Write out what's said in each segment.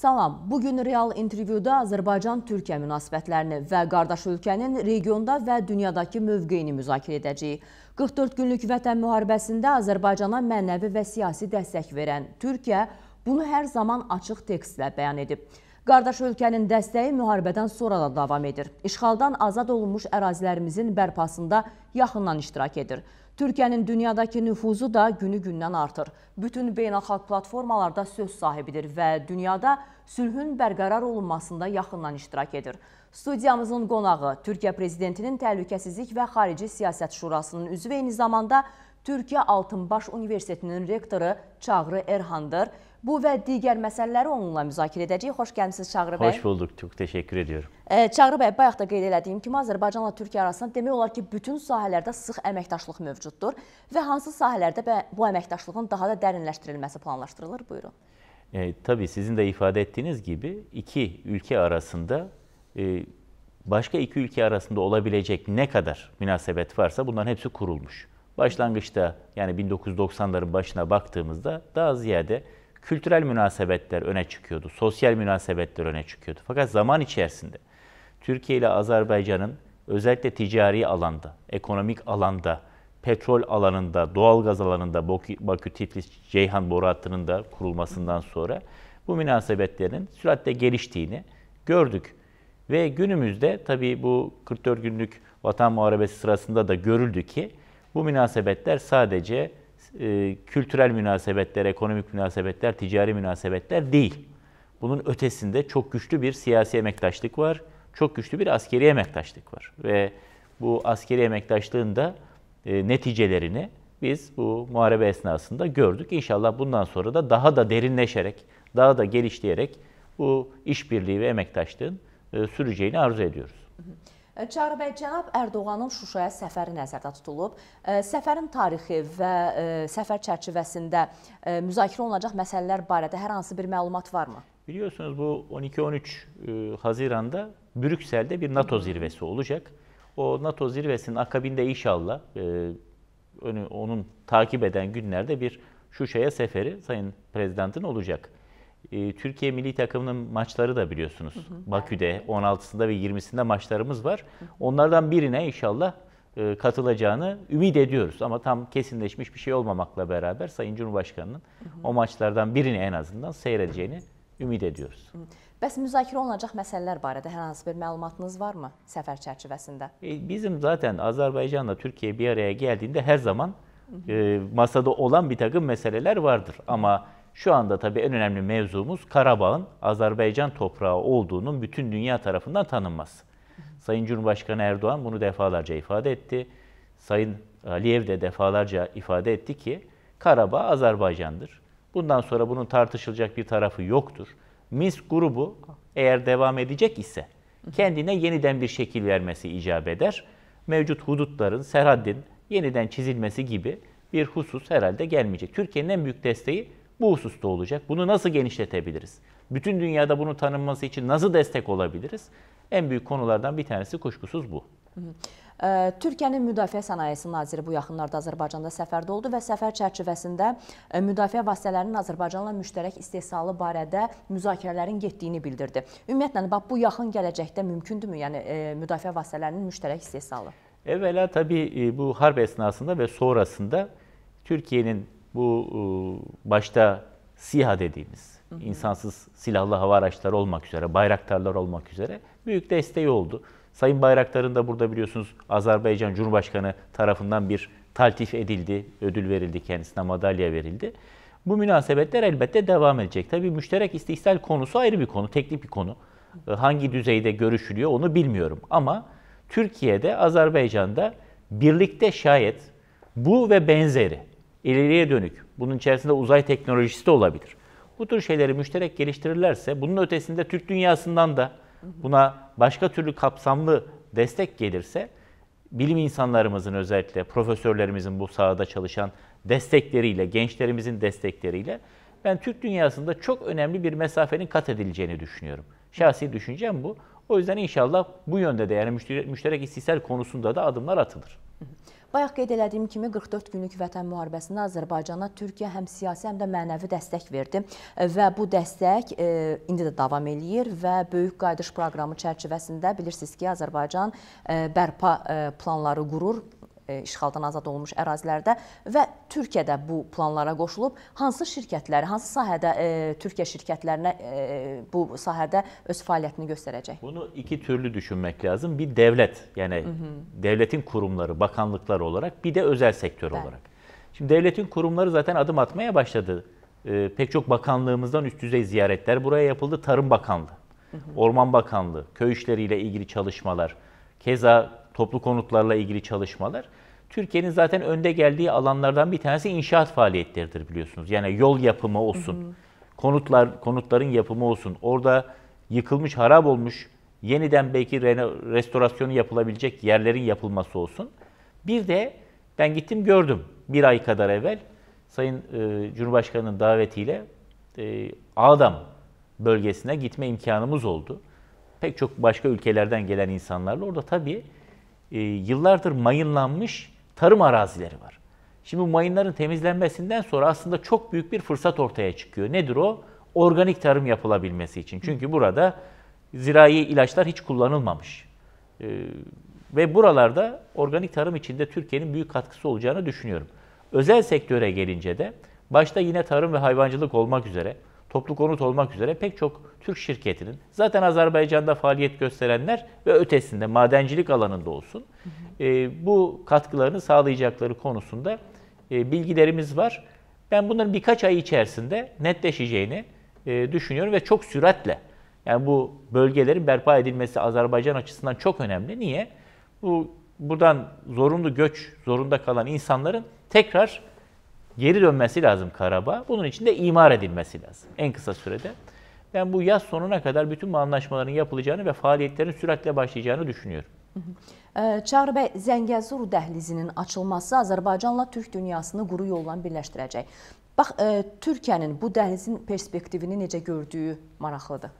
Salam. Bu gün Real intervyuda Azərbaycan-Türkiyə münasibətlərini və qardaş ölkənin regionda və dünyadakı mövqeyini müzakirə edəcəyik. 44 günlük vətən müharibəsində Azərbaycana mənəvi və siyasi dəstək verən Türkiyə bunu hər zaman açıq tekstlə bəyan edib. Qardaş ölkənin dəstəyi müharibədən sonra da davam edir. İşğaldan azad olunmuş ərazilərimizin bərpasında yaxından iştirak edir. Türkiyənin dünyadakı nüfuzu da günü-gündən artır. Bütün beynəlxalq platformalarda söz sahibidir və dünyada sülhün bərqərar olunmasında yaxından iştirak edir. Studiyamızın qonağı Türkiyə Prezidentinin Təhlükəsizlik və Xarici Siyasət Şurasının üzvü eyni zamanda Türkiyə Altınbaş Universitetinin rektoru Çağrı Erhandır. Bu ve diğer meseleleri onunla müzakirə edəcəyik. Xoş gəlmisiniz Çağrı Bey. Hoş bulduk. Çox Teşekkür ediyorum. Çağrı Bey, bayağı da qeyd elədiyim kimi Azərbaycanla Türkiyə arasında demək olar ki, bütün sahelerde sıx əməkdaşlıq mövcuddur ve hansı sahelerde bu əməkdaşlığın daha da dərinləşdirilməsi planlaşdırılır? Buyurun. E, tabii sizin de ifade ettiğiniz gibi iki ülke arasında e, başka iki ülke arasında olabilecek ne kadar münasebet varsa bunların hepsi kurulmuş. Başlangıçta yani 1990'ların başına baktığımızda daha ziyade kültürel münasebetler öne çıkıyordu, sosyal münasebetler öne çıkıyordu. Fakat zaman içerisinde Türkiye ile Azerbaycan'ın özellikle ticari alanda, ekonomik alanda, petrol alanında, doğalgaz alanında Bakü, Bakü Tiflis Ceyhan boru hattının da kurulmasından sonra bu münasebetlerin süratle geliştiğini gördük. Ve günümüzde tabii bu 44 günlük vatan muharebesi sırasında da görüldü ki bu münasebetler sadece e, kültürel münasebetler, ekonomik münasebetler, ticari münasebetler değil. Bunun ötesinde çok güçlü bir siyasi emektaşlık var, çok güçlü bir askeri emektaşlık var. Ve bu askeri emektaşlığın da e, neticelerini biz bu muharebe esnasında gördük. İnşallah bundan sonra da daha da derinleşerek, daha da gelişleyerek bu işbirliği ve emektaşlığın e, süreceğini arzu ediyoruz. Hı hı. Çağrı bəy, cənab Ərdoğanın Şuşaya səfəri nəzərdə tutulub. Səfərin tarixi və səfər çərçivəsində müzakirə olunacaq məsələlər barədə hər hansı bir məlumat varmı? Biliyorsunuz bu 12-13 Haziran'da Brüksel'de bir NATO zirvesi olacak. O NATO zirvesinin akabinde inşallah onun takip eden günlerde bir Şuşa'ya seferi Sayın Prezident'in olacak. Ee, Türkiye milli takımının maçları da biliyorsunuz. Hı hı. Bakü'de 16'sında ve 20'sinde maçlarımız var. Hı hı. Onlardan birine inşallah e, katılacağını ümit ediyoruz. Ama tam kesinleşmiş bir şey olmamakla beraber Sayın Cumhurbaşkanı'nın hı hı. o maçlardan birini en azından seyredeceğini ümit ediyoruz. Bəs müzakirə olunacaq məsələlər barədə hər hansı bir məlumatınız mı səfər çərçivəsində? E, bizim zaten Azərbaycanla Türkiye bir araya geldiğinde her zaman e, masada olan bir takım meseleler vardır. Ama şu anda tabii en önemli mevzumuz Karabağ'ın Azerbaycan toprağı olduğunun bütün dünya tarafından tanınması. Sayın Cumhurbaşkanı Erdoğan bunu defalarca ifade etti. Sayın Aliyev de defalarca ifade etti ki Karabağ Azerbaycan'dır. Bundan sonra bunun tartışılacak bir tarafı yoktur. Minsk grubu eğer devam edecek ise kendine yeniden bir şekil vermesi icap eder. Mevcut hudutların, serhaddin yeniden çizilmesi gibi bir husus herhalde gelmeyecek. Türkiye'nin en büyük desteği bu hususta olacak. Bunu nasıl genişletebiliriz? Bütün dünyada bunu tanınması için nasıl destek olabiliriz? En büyük konulardan bir tanesi kuşkusuz bu. Hı -hı. Türkiyənin müdafiə sənayesi naziri bu yaxınlarda Azərbaycanda səfərdə oldu və səfər çərçivəsində e, müdafiə vasitələrinin Azərbaycanla müştərək istehsalı barədə müzakirələrin getdiyini bildirdi. Ümumiyyətlə, bax, bu yaxın gələcəkdə mümkündürmü, yəni e, müdafiə vasitələrinin müştərək istehsalı? Əvvəla, təbii e, bu harb esnasında və sonrasında Türkiyənin bu e, başta SİHA dediğimiz insansız silahlı hava araçları olmak üzere, bayraktarlar olmak üzere büyük desteği oldu. Sayın Bayraktar'ın da burada biliyorsunuz Azerbaycan Cumhurbaşkanı tarafından bir taltif edildi, ödül verildi kendisine, madalya verildi. Bu münasebetler elbette devam edecek. Tabii müşterek istihsal konusu ayrı bir konu, teknik bir konu. E, hangi düzeyde görüşülüyor onu bilmiyorum ama Türkiye'de, Azerbaycan'da birlikte şayet bu ve benzeri ileriye dönük, bunun içerisinde uzay teknolojisi de olabilir. Bu tür şeyleri müşterek geliştirirlerse bunun ötesinde Türk dünyasından da buna başka türlü kapsamlı destek gelirse bilim insanlarımızın özellikle profesörlerimizin bu sahada çalışan destekleriyle, gençlerimizin destekleriyle ben Türk dünyasında çok önemli bir mesafenin kat edileceğini düşünüyorum. Şahsi düşüncem bu. O yüzden inşallah bu yönde de yani müşterek istihdam konusunda da adımlar atılır. Bayaq qeyd elədiyim kimi 44 günlük vətən müharibəsində Azərbaycana Türkiyə həm siyasi, həm də mənəvi dəstək verdi və bu dəstək e, indi də davam eləyir və böyük qayıdış proqramı çərçivəsində bilirsiniz ki, Azərbaycan e, bərpa e, planları qurur. E, işğaldan azad olmuş ərazilərdə və Türkiyə bu planlara qoşulub. Hansı şirkətləri, hansı sahədə e, Türkiyə şirkətlərinə e, bu sahədə öz fəaliyyətini göstərəcək? Bunu iki türlü düşünmək lazım. Bir devlet yəni Hı -hı. dövlətin qurumları, bakanlıqlar olaraq, bir de özel sektör Bəli. olaraq. Şimdi devletin kurumları zaten adım atmaya başladı. E, pek çok bakanlığımızdan üst düzey ziyaretler buraya yapıldı. Tarım Bakanlığı, Orman Bakanlığı, köy işleriyle ilgili çalışmalar, keza toplu konutlarla ilgili çalışmalar. Türkiye'nin zaten önde geldiği alanlardan bir tanesi inşaat faaliyetleridir biliyorsunuz. Yani yol yapımı olsun, hı hı. konutlar konutların yapımı olsun. Orada yıkılmış, harap olmuş, yeniden belki rene, restorasyonu yapılabilecek yerlerin yapılması olsun. Bir de ben gittim gördüm bir ay kadar evvel Sayın e, Cumhurbaşkanı'nın davetiyle e, Ağdam bölgesine gitme imkanımız oldu. Pek çok başka ülkelerden gelen insanlarla orada tabii e, yıllardır mayınlanmış tarım arazileri var. Şimdi bu mayınların temizlenmesinden sonra aslında çok büyük bir fırsat ortaya çıkıyor. Nedir o? Organik tarım yapılabilmesi için. Çünkü burada zirai ilaçlar hiç kullanılmamış. Ee, ve buralarda organik tarım içinde Türkiye'nin büyük katkısı olacağını düşünüyorum. Özel sektöre gelince de başta yine tarım ve hayvancılık olmak üzere toplu konut olmak üzere pek çok Türk şirketinin zaten Azerbaycan'da faaliyet gösterenler ve ötesinde madencilik alanında olsun hı e, hı. bu katkılarını sağlayacakları konusunda e, bilgilerimiz var. Ben bunların birkaç ay içerisinde netleşeceğini e, düşünüyorum ve çok süratle. Yani bu bölgelerin berpa edilmesi Azerbaycan açısından çok önemli. Niye? Bu buradan zorunlu göç zorunda kalan insanların tekrar geri dönmesi lazım Karabağ. Bunun için de imar edilmesi lazım en kısa sürede. Ben bu yaz sonuna kadar bütün bu anlaşmaların yapılacağını ve faaliyetlerin süratle başlayacağını düşünüyorum. Ee, Çağrı bəy, Zəngəzur dəhlizinin açılması Azərbaycanla Türk dünyasını quru yolla birləşdirəcək. Bax, e, Türkiye'nin bu dəhlizin perspektivini necə gördüyü maraqlıdır.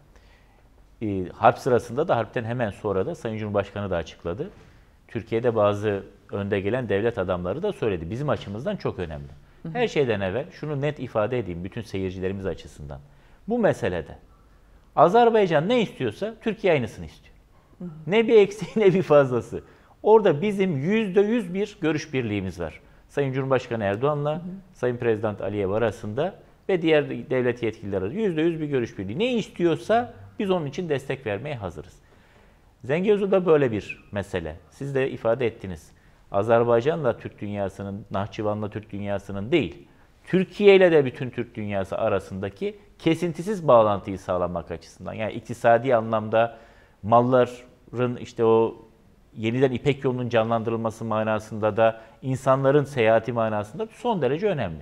E, harp sırasında da harpten hemen sonra da Sayın Cumhurbaşkanı da açıkladı. Türkiye'de bazı önde gelen devlet adamları da söyledi. Bizim açımızdan çok önemli. Her şeyden evvel şunu net ifade edeyim bütün seyircilerimiz açısından. Bu meselede Azerbaycan ne istiyorsa Türkiye aynısını istiyor. Ne bir eksiği ne bir fazlası. Orada bizim yüzde yüz bir görüş birliğimiz var. Sayın Cumhurbaşkanı Erdoğan'la Sayın Prezident Aliyev arasında ve diğer devlet yetkilileri arasında yüzde yüz bir görüş birliği. Ne istiyorsa biz onun için destek vermeye hazırız. Zengezur'da böyle bir mesele. Siz de ifade ettiniz. Azerbaycan'la Türk dünyasının, Nahçıvan'la Türk dünyasının değil, Türkiye ile de bütün Türk dünyası arasındaki kesintisiz bağlantıyı sağlamak açısından. Yani iktisadi anlamda malların işte o yeniden İpek yolunun canlandırılması manasında da insanların seyahati manasında son derece önemli.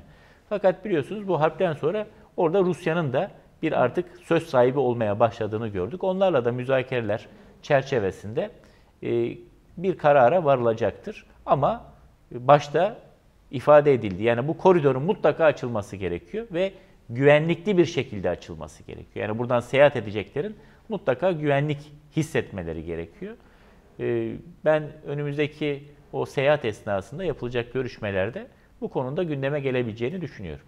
Fakat biliyorsunuz bu harpten sonra orada Rusya'nın da bir artık söz sahibi olmaya başladığını gördük. Onlarla da müzakereler çerçevesinde e, bir karara varılacaktır. Ama başta ifade edildi. Yani bu koridorun mutlaka açılması gerekiyor ve güvenlikli bir şekilde açılması gerekiyor. Yani buradan seyahat edeceklerin mutlaka güvenlik hissetmeleri gerekiyor. Ee, ben önümüzdeki o seyahat esnasında yapılacak görüşmelerde bu konuda gündeme gelebileceğini düşünüyorum.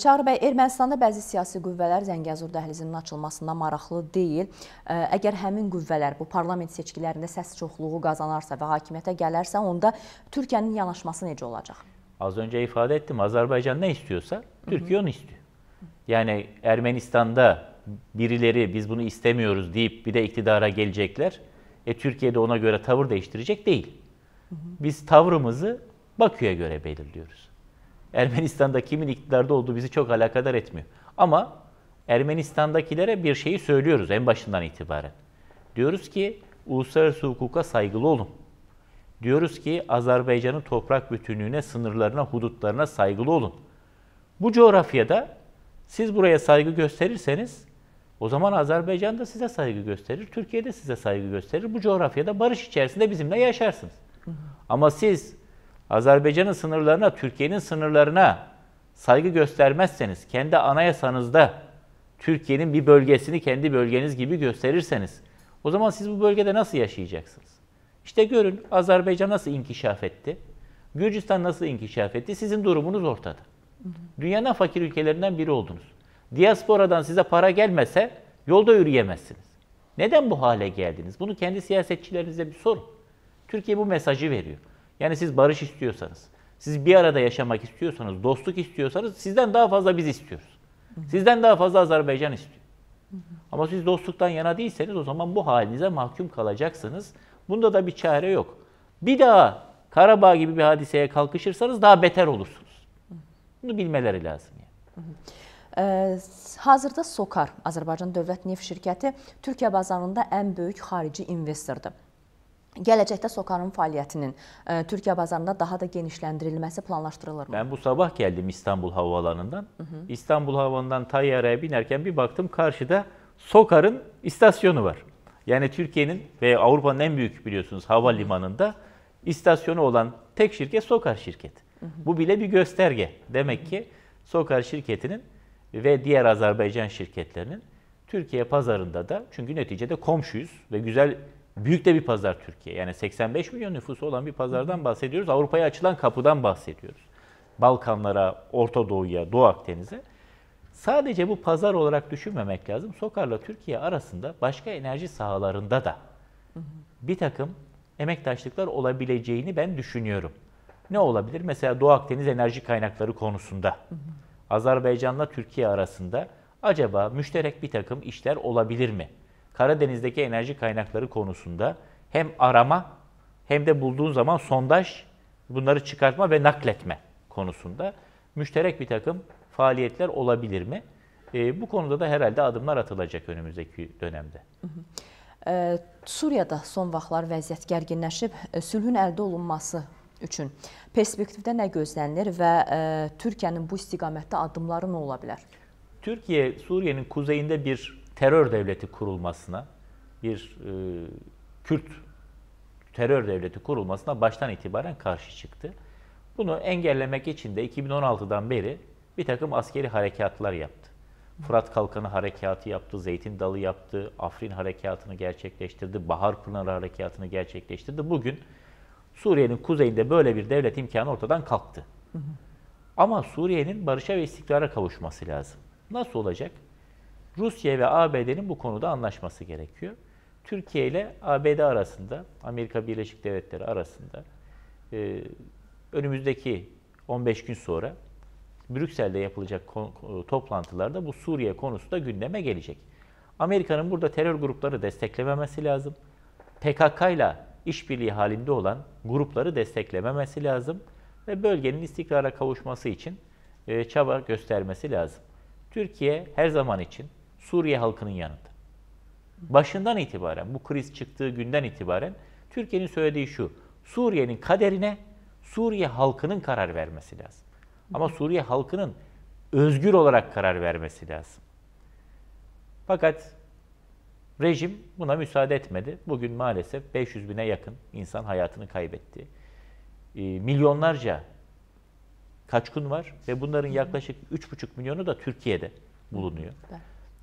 Çağrı bəy, Ermənistanda bəzi siyasi qüvvələr Zəngəzur dəhlizinin açılmasına maraqlı deyil. Əgər həmin qüvvələr bu parlament seçkilərində səs çoxluğu qazanarsa və hakimiyyətə gələrsə, onda Türkiyənin yanaşması necə olacaq? Az öncə ifadə etdim, Azərbaycan nə istiyorsa, Türkiyə onu istəyir. Yəni Ermənistanda biriləri biz bunu istemiyoruz deyib bir də iqtidara gələcəklər. E Türkiyə də ona görə tavır dəyişdirəcək deyil. Biz tavrımızı Bakıya görə belirliyoruz. Ermenistan'da kimin iktidarda olduğu bizi çok alakadar etmiyor. Ama Ermenistan'dakilere bir şeyi söylüyoruz en başından itibaren. Diyoruz ki uluslararası hukuka saygılı olun. Diyoruz ki Azerbaycan'ın toprak bütünlüğüne, sınırlarına, hudutlarına saygılı olun. Bu coğrafyada siz buraya saygı gösterirseniz o zaman Azerbaycan da size saygı gösterir, Türkiye de size saygı gösterir. Bu coğrafyada barış içerisinde bizimle yaşarsınız. Ama siz Azerbaycan'ın sınırlarına, Türkiye'nin sınırlarına saygı göstermezseniz, kendi anayasanızda Türkiye'nin bir bölgesini kendi bölgeniz gibi gösterirseniz, o zaman siz bu bölgede nasıl yaşayacaksınız? İşte görün Azerbaycan nasıl inkişaf etti, Gürcistan nasıl inkişaf etti, sizin durumunuz ortada. Dünyanın fakir ülkelerinden biri oldunuz. Diasporadan size para gelmese yolda yürüyemezsiniz. Neden bu hale geldiniz? Bunu kendi siyasetçilerinize bir sorun. Türkiye bu mesajı veriyor. Yani siz barış istiyorsanız, siz bir arada yaşamak istiyorsanız, dostluk istiyorsanız sizden daha fazla biz istiyoruz. Sizden daha fazla Azerbaycan istiyor. Ama siz dostluktan yana değilseniz o zaman bu halinize mahkum kalacaksınız. Bunda da bir çare yok. Bir daha Karabağ gibi bir hadiseye kalkışırsanız daha beter olursunuz. Bunu bilmeleri lazım. Yani. Ee, hazırda Sokar, Azerbaycan Dövlət Neft Şirkəti Türkiye bazarında en büyük harici investordur. Gelecekte Sokarın faaliyetinin e, Türkiyə bazarında daha da genişlendirilmesi genişləndirilməsi mı? Ben bu sabah geldim İstanbul Havaalanından, Hı hı. İstanbul Havaalanından Tayyareye binerken bir baktım karşıda Sokarın istasyonu var. Yani Türkiye'nin ve Avrupa'nın en büyük biliyorsunuz havalimanında istasyonu olan tek şirket Sokar şirket. Hı hı. Bu bile bir gösterge. Demek ki Sokar şirketinin ve diğer Azerbaycan şirketlerinin Türkiye pazarında da çünkü neticede komşuyuz ve güzel büyük de bir pazar Türkiye. Yani 85 milyon nüfusu olan bir pazardan bahsediyoruz. Avrupa'ya açılan kapıdan bahsediyoruz. Balkanlara, Orta Doğu'ya, Doğu Akdeniz'e. Sadece bu pazar olarak düşünmemek lazım. Sokar'la Türkiye arasında başka enerji sahalarında da bir takım emektaşlıklar olabileceğini ben düşünüyorum. Ne olabilir? Mesela Doğu Akdeniz enerji kaynakları konusunda. Azerbaycan'la Türkiye arasında acaba müşterek bir takım işler olabilir mi? Karadeniz'deki enerji kaynakları konusunda hem arama hem de bulduğun zaman sondaj, bunları çıkartma ve nakletme konusunda müşterek bir takım faaliyetler olabilir mi? E, bu konuda da herhalde adımlar atılacak önümüzdeki dönemde. Hı ee, E, Suriyada son vaxtlar vəziyyət gerginleşip sülhün elde olunması üçün perspektivdə nə gözlənilir və e, Türkiyənin bu istiqamətdə addımları ne olabilir? Türkiye, Suriye'nin kuzeyinde bir terör devleti kurulmasına, bir e, Kürt terör devleti kurulmasına baştan itibaren karşı çıktı. Bunu engellemek için de 2016'dan beri bir takım askeri harekatlar yaptı. Fırat Kalkanı Harekatı yaptı, Zeytin Dalı yaptı, Afrin Harekatı'nı gerçekleştirdi, Bahar Pınarı Harekatı'nı gerçekleştirdi. Bugün Suriye'nin kuzeyinde böyle bir devlet imkanı ortadan kalktı. Ama Suriye'nin barışa ve istikrara kavuşması lazım. Nasıl olacak? Rusya ve ABD'nin bu konuda anlaşması gerekiyor. Türkiye ile ABD arasında, Amerika Birleşik Devletleri arasında e, önümüzdeki 15 gün sonra Brüksel'de yapılacak toplantılarda bu Suriye konusu da gündeme gelecek. Amerika'nın burada terör grupları desteklememesi lazım. PKK ile işbirliği halinde olan grupları desteklememesi lazım ve bölgenin istikrara kavuşması için e, çaba göstermesi lazım. Türkiye her zaman için Suriye halkının yanında. Başından itibaren, bu kriz çıktığı günden itibaren Türkiye'nin söylediği şu. Suriye'nin kaderine Suriye halkının karar vermesi lazım. Ama Suriye halkının özgür olarak karar vermesi lazım. Fakat rejim buna müsaade etmedi. Bugün maalesef 500 bine yakın insan hayatını kaybetti. E, milyonlarca kaçkın var ve bunların yaklaşık 3,5 milyonu da Türkiye'de bulunuyor. Evet.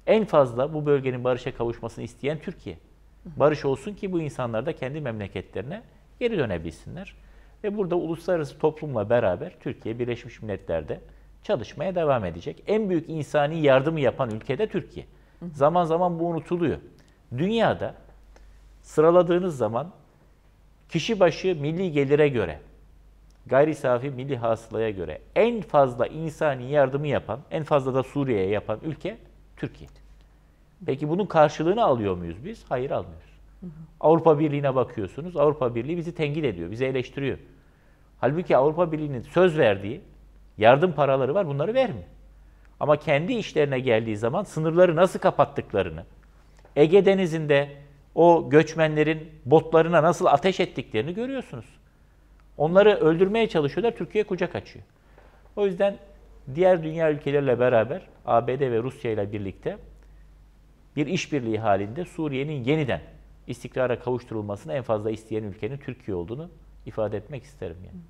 En fazla bu bölgenin barışa kavuşmasını isteyen Türkiye. Barış olsun ki bu insanlar da kendi memleketlerine geri dönebilsinler. Ve burada uluslararası toplumla beraber Türkiye Birleşmiş Milletler'de çalışmaya devam edecek. En büyük insani yardımı yapan ülke de Türkiye. Zaman zaman bu unutuluyor. Dünyada sıraladığınız zaman kişi başı milli gelire göre, gayri safi milli hasılaya göre en fazla insani yardımı yapan, en fazla da Suriye'ye yapan ülke Türkiye. Peki bunun karşılığını alıyor muyuz biz? Hayır almıyoruz. Avrupa Birliği'ne bakıyorsunuz. Avrupa Birliği bizi tenkit ediyor, bizi eleştiriyor. Halbuki Avrupa Birliği'nin söz verdiği yardım paraları var, bunları vermiyor. Ama kendi işlerine geldiği zaman sınırları nasıl kapattıklarını, Ege Denizi'nde o göçmenlerin botlarına nasıl ateş ettiklerini görüyorsunuz. Onları öldürmeye çalışıyorlar, Türkiye kucak açıyor. O yüzden diğer dünya ülkelerle beraber ABD ve Rusya ile birlikte bir işbirliği halinde Suriye'nin yeniden istikrara kavuşturulmasını en fazla isteyen ülkenin Türkiye olduğunu ifadə etmək istərim. Yəni.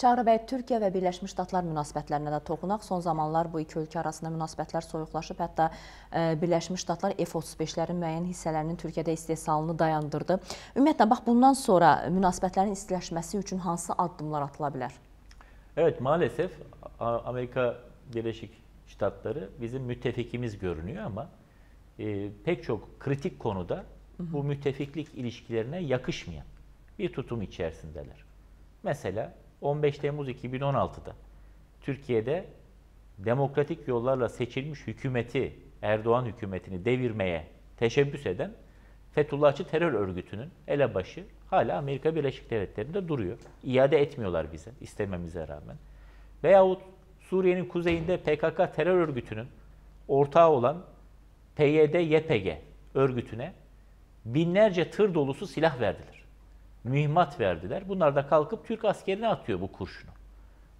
Çağrı bəy, Türkiyə və Birləşmiş Ştatlar münasibətlərinə də toxunaq. Son zamanlar bu iki ölkə arasında münasibətlər soyuqlaşıb. Hətta e, Birləşmiş Ştatlar F-35-lərin müəyyən hissələrinin Türkiyədə istehsalını dayandırdı. Ümumiyyətlə, bax, bundan sonra münasibətlərin istiləşməsi üçün hansı addımlar atıla bilər? Evet maalesef Amerika Birleşik Ştatları bizim müttefikimiz görünüyor ama e, pek çok kritik konuda bu müttefiklik ilişkilerine yakışmayan bir tutum içerisindeler. Mesela 15 Temmuz 2016'da Türkiye'de demokratik yollarla seçilmiş hükümeti, Erdoğan hükümetini devirmeye teşebbüs eden Fethullahçı terör örgütünün elebaşı hala Amerika Birleşik Devletleri'nde duruyor. İade etmiyorlar bize istememize rağmen. Veyahut Suriye'nin kuzeyinde PKK terör örgütünün ortağı olan PYD-YPG örgütüne binlerce tır dolusu silah verdiler. Mühimmat verdiler. Bunlar da kalkıp Türk askerine atıyor bu kurşunu.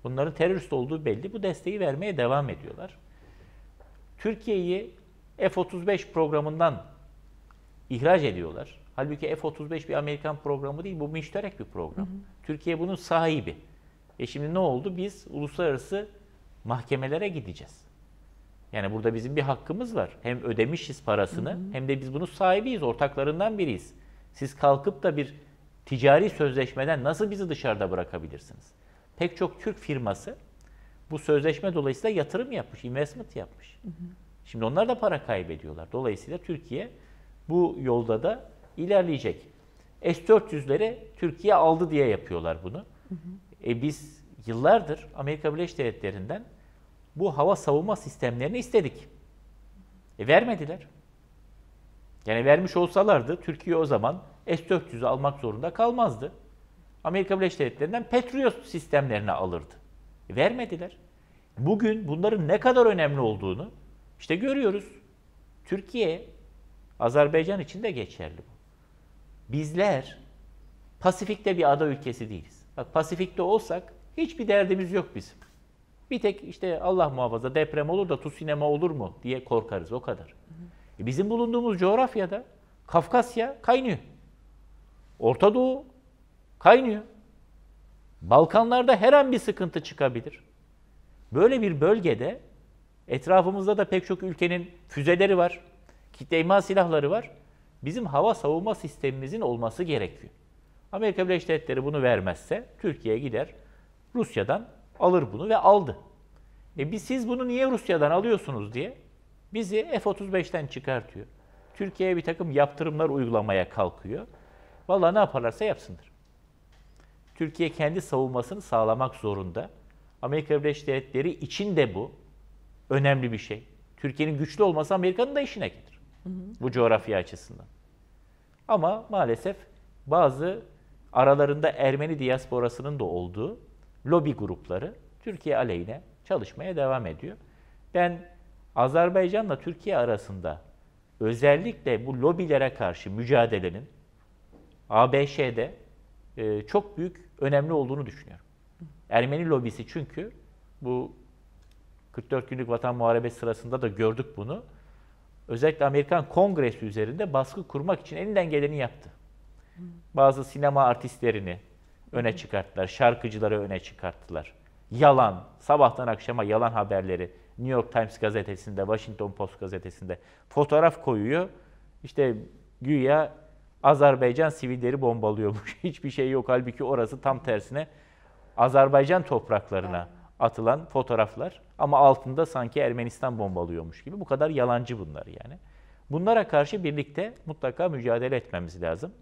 Bunların terörist olduğu belli. Bu desteği vermeye devam ediyorlar. Türkiye'yi F-35 programından ihraç ediyorlar. Halbuki F-35 bir Amerikan programı değil, bu müşterek bir program. Hı hı. Türkiye bunun sahibi. E şimdi ne oldu? Biz uluslararası mahkemelere gideceğiz. Yani burada bizim bir hakkımız var. Hem ödemişiz parasını hı hı. hem de biz bunun sahibiyiz, ortaklarından biriyiz. Siz kalkıp da bir ticari sözleşmeden nasıl bizi dışarıda bırakabilirsiniz? Pek çok Türk firması bu sözleşme dolayısıyla yatırım yapmış, investment yapmış. Hı hı. Şimdi onlar da para kaybediyorlar. Dolayısıyla Türkiye bu yolda da ilerleyecek. S-400'leri Türkiye aldı diye yapıyorlar bunu. Hı hı. E biz yıllardır Amerika Birleşik Devletleri'nden bu hava savunma sistemlerini istedik. E vermediler. Yani vermiş olsalardı Türkiye o zaman S-400'ü almak zorunda kalmazdı. Amerika Birleşik Devletleri'nden Patriot sistemlerini alırdı. E vermediler. Bugün bunların ne kadar önemli olduğunu işte görüyoruz. Türkiye, Azerbaycan için de geçerli bu bizler Pasifik'te bir ada ülkesi değiliz. Bak Pasifik'te olsak hiçbir derdimiz yok bizim. Bir tek işte Allah muhafaza deprem olur da tsunami olur mu diye korkarız o kadar. E bizim bulunduğumuz coğrafyada Kafkasya kaynıyor. Orta Doğu kaynıyor. Balkanlarda her an bir sıkıntı çıkabilir. Böyle bir bölgede etrafımızda da pek çok ülkenin füzeleri var, kitle silahları var bizim hava savunma sistemimizin olması gerekiyor. Amerika Birleşik Devletleri bunu vermezse Türkiye gider Rusya'dan alır bunu ve aldı. E siz bunu niye Rusya'dan alıyorsunuz diye bizi F-35'ten çıkartıyor. Türkiye'ye bir takım yaptırımlar uygulamaya kalkıyor. Valla ne yaparlarsa yapsınlar. Türkiye kendi savunmasını sağlamak zorunda. Amerika Birleşik Devletleri için de bu önemli bir şey. Türkiye'nin güçlü olması Amerika'nın da işine gelir. Bu coğrafya açısından. Ama maalesef bazı aralarında Ermeni diasporasının da olduğu lobi grupları Türkiye aleyhine çalışmaya devam ediyor. Ben Azerbaycan'la Türkiye arasında özellikle bu lobilere karşı mücadelenin ABŞ'de e, çok büyük önemli olduğunu düşünüyorum. Ermeni lobisi çünkü bu 44 günlük vatan muharebesi sırasında da gördük bunu özellikle Amerikan Kongresi üzerinde baskı kurmak için elinden geleni yaptı. Bazı sinema artistlerini öne çıkarttılar, şarkıcıları öne çıkarttılar. Yalan, sabahtan akşama yalan haberleri New York Times gazetesinde, Washington Post gazetesinde fotoğraf koyuyor. İşte güya Azerbaycan sivilleri bombalıyormuş. Hiçbir şey yok. Halbuki orası tam tersine Azerbaycan topraklarına atılan fotoğraflar ama altında sanki Ermenistan bombalıyormuş gibi. Bu kadar yalancı bunlar yani. Bunlara karşı birlikte mutlaka mücadele etmemiz lazım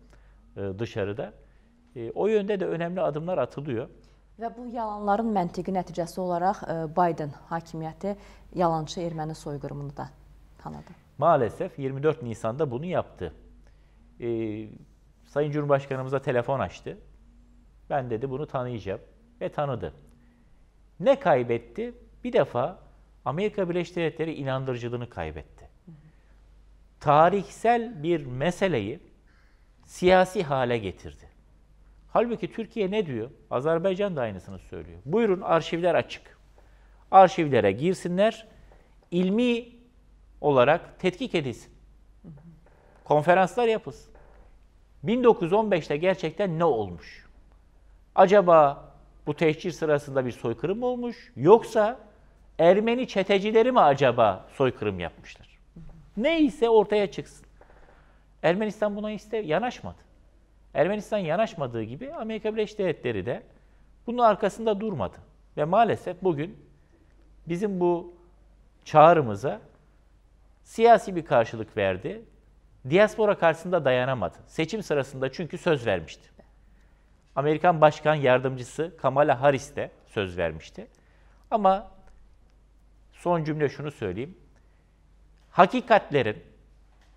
e, dışarıda. E, o yönde de önemli adımlar atılıyor. ve bu yalanların məntiqi neticesi olarak e, Biden hakimiyyəti yalancı Ermeni soyqırımını da tanıdı. Maalesef 24 Nisan'da bunu yaptı. Sayın Cumhurbaşkanımıza telefon açtı. Ben dedi bunu tanıyacağım ve tanıdı. Ne kaybetti? Bir defa Amerika Birleşik Devletleri inandırıcılığını kaybetti. Tarihsel bir meseleyi siyasi hale getirdi. Halbuki Türkiye ne diyor? Azerbaycan da aynısını söylüyor. Buyurun arşivler açık. Arşivlere girsinler. ilmi olarak tetkik edilsin. Konferanslar yapılsın. 1915'te gerçekten ne olmuş? Acaba bu tehcir sırasında bir soykırım olmuş yoksa Ermeni çetecileri mi acaba soykırım yapmışlar? Neyse ortaya çıksın. Ermenistan buna iste yanaşmadı. Ermenistan yanaşmadığı gibi Amerika Birleşik Devletleri de bunun arkasında durmadı. Ve maalesef bugün bizim bu çağrımıza siyasi bir karşılık verdi. Diaspora karşısında dayanamadı. Seçim sırasında çünkü söz vermişti. Amerikan Başkan Yardımcısı Kamala Harris de söz vermişti. Ama son cümle şunu söyleyeyim. Hakikatlerin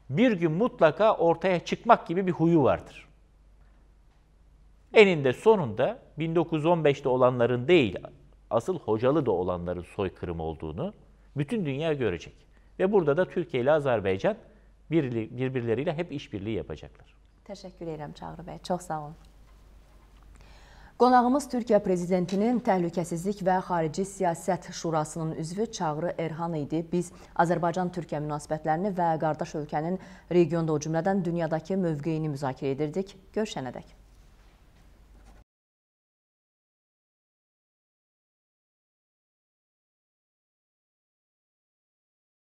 bir gün mutlaka ortaya çıkmak gibi bir huyu vardır. Eninde sonunda 1915'te olanların değil, asıl hocalı da olanların soykırım olduğunu bütün dünya görecek. Ve burada da Türkiye ile Azerbaycan birbirleriyle hep işbirliği yapacaklar. Teşekkür ederim Çağrı Bey. Çok sağ olun. Qonağımız Türkiyə prezidentinin Təhlükəsizlik və Xarici Siyasət Şurasının üzvü Çağrı Erhan idi. Biz Azərbaycan-Türkiyə münasibətlərini və qardaş ölkənin regionda o cümlədən dünyadakı mövqeyini müzakirə edirdik. Görüşənədək.